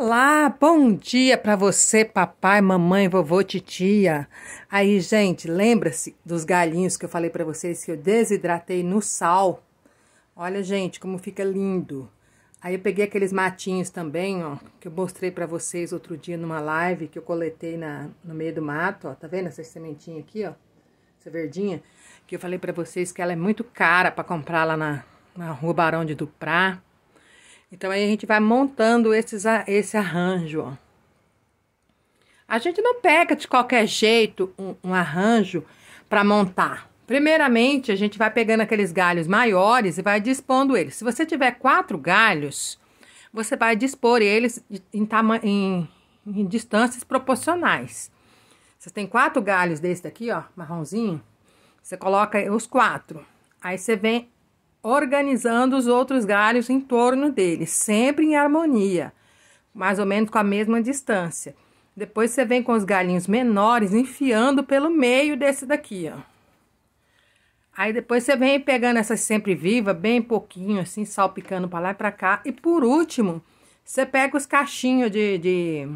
Olá, bom dia para você, papai, mamãe, vovô, titia. Aí, gente, lembra-se dos galinhos que eu falei para vocês que eu desidratei no sal? Olha, gente, como fica lindo. Aí eu peguei aqueles matinhos também, ó, que eu mostrei para vocês outro dia numa live que eu coletei na, no meio do mato, ó. Tá vendo essa sementinha aqui, ó? Essa verdinha, que eu falei para vocês que ela é muito cara para comprar lá na, na Rua Barão de Duprá. Então aí a gente vai montando esses, esse arranjo. A gente não pega de qualquer jeito um, um arranjo para montar. Primeiramente, a gente vai pegando aqueles galhos maiores e vai dispondo eles. Se você tiver quatro galhos, você vai dispor eles em, em, em distâncias proporcionais. Você tem quatro galhos desse daqui, ó, marronzinho. Você coloca os quatro. Aí você vem organizando os outros galhos em torno dele, sempre em harmonia, mais ou menos com a mesma distância. Depois você vem com os galhinhos menores, enfiando pelo meio desse daqui, ó. Aí depois você vem pegando essas sempre viva, bem pouquinho, assim, salpicando para lá e para cá. E por último, você pega os cachinhos de, de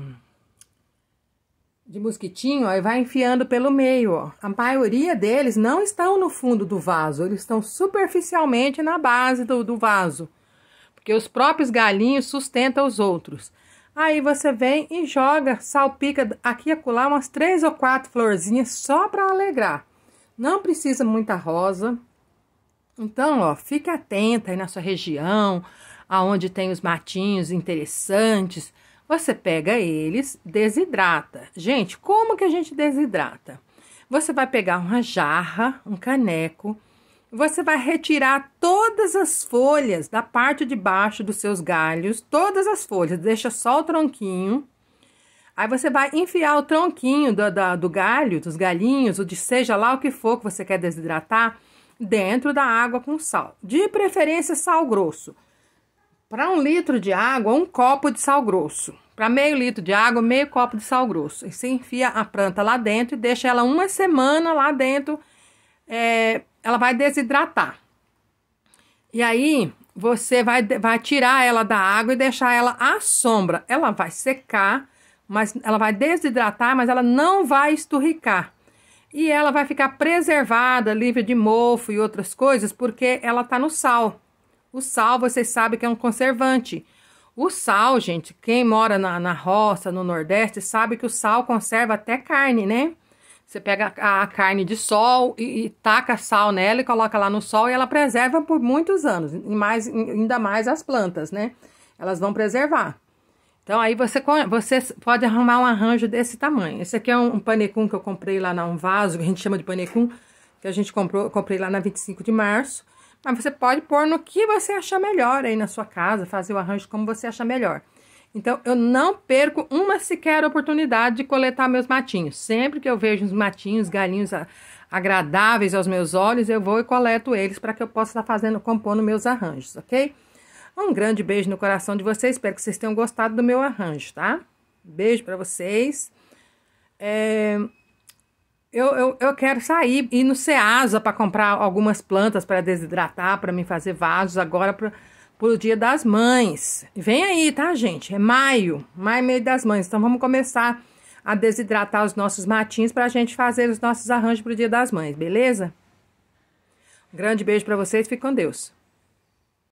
de mosquitinho, ó, e vai enfiando pelo meio, ó. A maioria deles não estão no fundo do vaso, eles estão superficialmente na base do, do vaso, porque os próprios galinhos sustentam os outros. Aí você vem e joga, salpica aqui e acolá umas três ou quatro florzinhas só para alegrar. Não precisa muita rosa. Então, ó, fique atenta aí na sua região, aonde tem os matinhos interessantes, você pega eles, desidrata. Gente, como que a gente desidrata? Você vai pegar uma jarra, um caneco, você vai retirar todas as folhas da parte de baixo dos seus galhos, todas as folhas, deixa só o tronquinho. Aí você vai enfiar o tronquinho do, do, do galho, dos galinhos, ou de seja lá o que for que você quer desidratar, dentro da água com sal. De preferência, sal grosso. Para um litro de água, um copo de sal grosso. Para meio litro de água, meio copo de sal grosso. E você enfia a planta lá dentro e deixa ela uma semana lá dentro. É, ela vai desidratar. E aí você vai, vai tirar ela da água e deixar ela à sombra. Ela vai secar, mas ela vai desidratar, mas ela não vai esturricar. E ela vai ficar preservada, livre de mofo e outras coisas, porque ela está no sal. O sal, vocês sabem que é um conservante. O sal, gente, quem mora na, na roça, no Nordeste, sabe que o sal conserva até carne, né? Você pega a, a carne de sol e, e, taca sal nela e coloca lá no sol e ela preserva por muitos anos, e mais, ainda mais as plantas, né? Elas vão preservar. Então, aí você, você pode arrumar um arranjo desse tamanho. Esse aqui é um, um panecum que eu comprei lá, na, um vaso, que a gente chama de panecum, que a gente comprou, comprei lá na 25 de março. Mas você pode pôr no que você achar melhor aí na sua casa, fazer o arranjo como você achar melhor. Então, eu não perco uma sequer oportunidade de coletar meus matinhos. Sempre que eu vejo uns matinhos, galinhos agradáveis aos meus olhos, eu vou e coleto eles para que eu possa estar tá fazendo, compondo meus arranjos, ok? Um grande beijo no coração de vocês. Espero que vocês tenham gostado do meu arranjo, tá? Beijo para vocês. É... Eu, eu, eu quero sair, ir no Ceasa para comprar algumas plantas para desidratar, para me fazer vasos agora para o Dia das Mães. Vem aí, tá, gente? É maio, maio, meio das mães. Então vamos começar a desidratar os nossos matins para a gente fazer os nossos arranjos para o Dia das Mães, beleza? Um grande beijo para vocês, fique com Deus.